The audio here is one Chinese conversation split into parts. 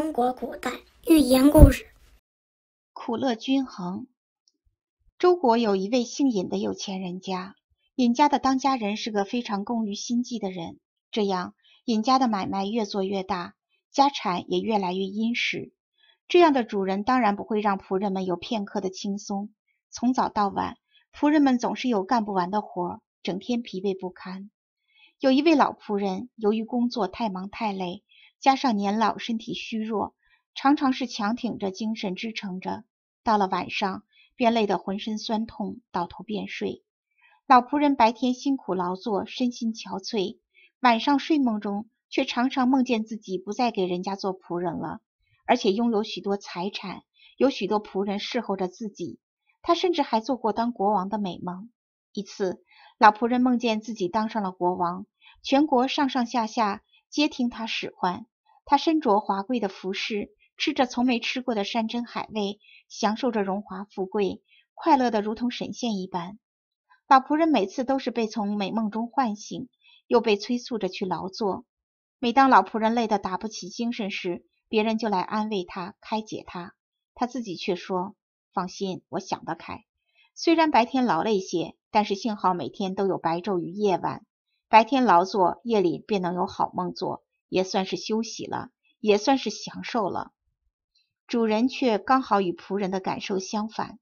中国古代寓言故事：苦乐均衡。周国有一位姓尹的有钱人家，尹家的当家人是个非常工于心计的人。这样，尹家的买卖越做越大，家产也越来越殷实。这样的主人当然不会让仆人们有片刻的轻松。从早到晚，仆人们总是有干不完的活，整天疲惫不堪。有一位老仆人，由于工作太忙太累。加上年老，身体虚弱，常常是强挺着，精神支撑着。到了晚上，便累得浑身酸痛，倒头便睡。老仆人白天辛苦劳作，身心憔悴，晚上睡梦中却常常梦见自己不再给人家做仆人了，而且拥有许多财产，有许多仆人侍候着自己。他甚至还做过当国王的美梦。一次，老仆人梦见自己当上了国王，全国上上下下。皆听他使唤，他身着华贵的服饰，吃着从没吃过的山珍海味，享受着荣华富贵，快乐的如同神仙一般。老仆人每次都是被从美梦中唤醒，又被催促着去劳作。每当老仆人累得打不起精神时，别人就来安慰他、开解他，他自己却说：“放心，我想得开。虽然白天劳累些，但是幸好每天都有白昼与夜晚。”白天劳作，夜里便能有好梦做，也算是休息了，也算是享受了。主人却刚好与仆人的感受相反。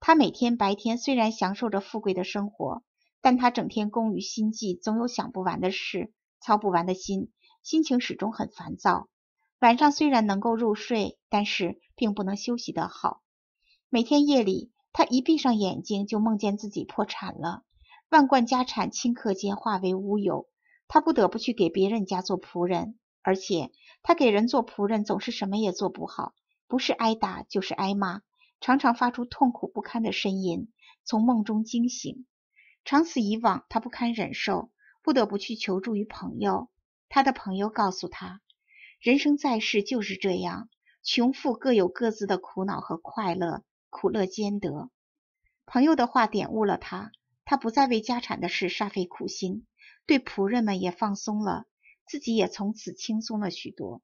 他每天白天虽然享受着富贵的生活，但他整天工于心计，总有想不完的事，操不完的心，心情始终很烦躁。晚上虽然能够入睡，但是并不能休息得好。每天夜里，他一闭上眼睛，就梦见自己破产了。万贯家产顷刻间化为乌有，他不得不去给别人家做仆人，而且他给人做仆人总是什么也做不好，不是挨打就是挨骂，常常发出痛苦不堪的呻吟，从梦中惊醒。长此以往，他不堪忍受，不得不去求助于朋友。他的朋友告诉他：“人生在世就是这样，穷富各有各自的苦恼和快乐，苦乐兼得。”朋友的话点悟了他。他不再为家产的事煞费苦心，对仆人们也放松了，自己也从此轻松了许多。